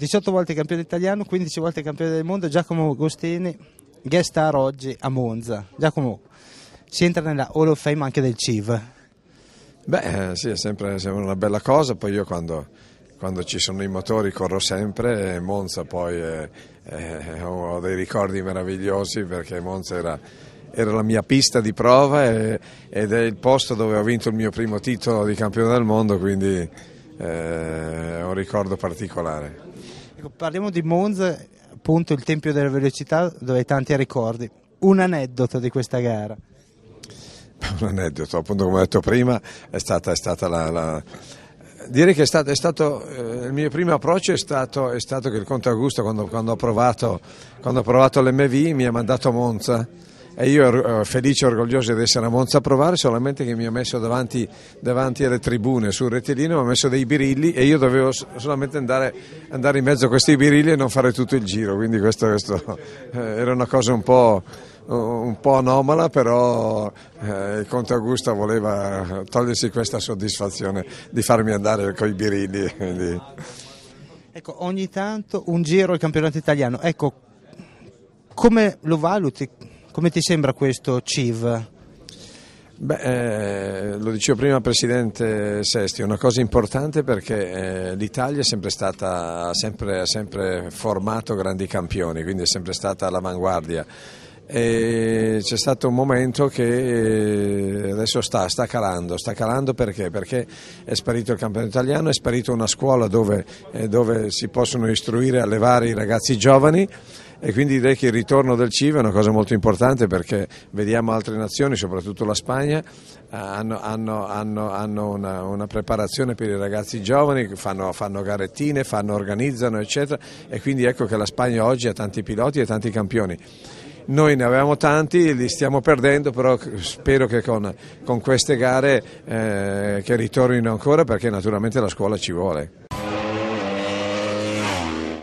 18 volte campione italiano, 15 volte campione del mondo, Giacomo Agostini, guest star oggi a Monza. Giacomo, si entra nella Hall of Fame anche del CIV. Beh, eh, sì, è sempre, sempre una bella cosa, poi io quando, quando, ci sono i motori corro sempre e Monza poi eh, eh, ho dei ricordi meravigliosi perché Monza era, era la mia pista di prova e, ed è il posto dove ho vinto il mio primo titolo di campione del mondo, quindi eh, un ricordo particolare. Ecco, parliamo di Monza, appunto il Tempio della Velocità dove hai tanti ricordi. Un aneddoto di questa gara? Un aneddoto, appunto come ho detto prima, è stata, è stata la, la direi che è stato, è stato eh, il mio primo approccio è stato, è stato che il Conte Augusto quando, quando, ho provato, quando ho provato l'MV mi ha mandato a Monza e io ero eh, felice e orgoglioso di essere a Monza a provare, solamente che mi ha messo davanti, davanti, alle tribune sul rettilineo mi ha messo dei birilli e io dovevo solamente andare, andare in mezzo a questi birilli e non fare tutto il giro, quindi questo, questo eh, era una cosa un po' un po' anomala, però eh, il Conte Augusta voleva togliersi questa soddisfazione di farmi andare con i birilli. Quindi. Ecco, ogni tanto un giro al campionato italiano. Ecco, come lo valuti? Come ti sembra questo CIV? Beh, eh, lo dicevo prima Presidente Sesti, è una cosa importante perché eh, l'Italia ha sempre, sempre formato grandi campioni, quindi è sempre stata all'avanguardia e c'è stato un momento che eh, adesso sta, sta, calando, sta calando perché? Perché è sparito il campionato italiano, è sparita una scuola dove, eh, dove si possono istruire e allevare i ragazzi giovani e quindi direi che il ritorno del CIV è una cosa molto importante perché vediamo altre nazioni, soprattutto la Spagna, hanno, hanno, hanno, hanno una, una, preparazione per i ragazzi giovani, fanno, fanno garettine, fanno, organizzano eccetera e quindi ecco che la Spagna oggi ha tanti piloti e tanti campioni. Noi ne avevamo tanti, li stiamo perdendo, però spero che con, con queste gare eh, che ritornino ancora perché naturalmente la scuola ci vuole.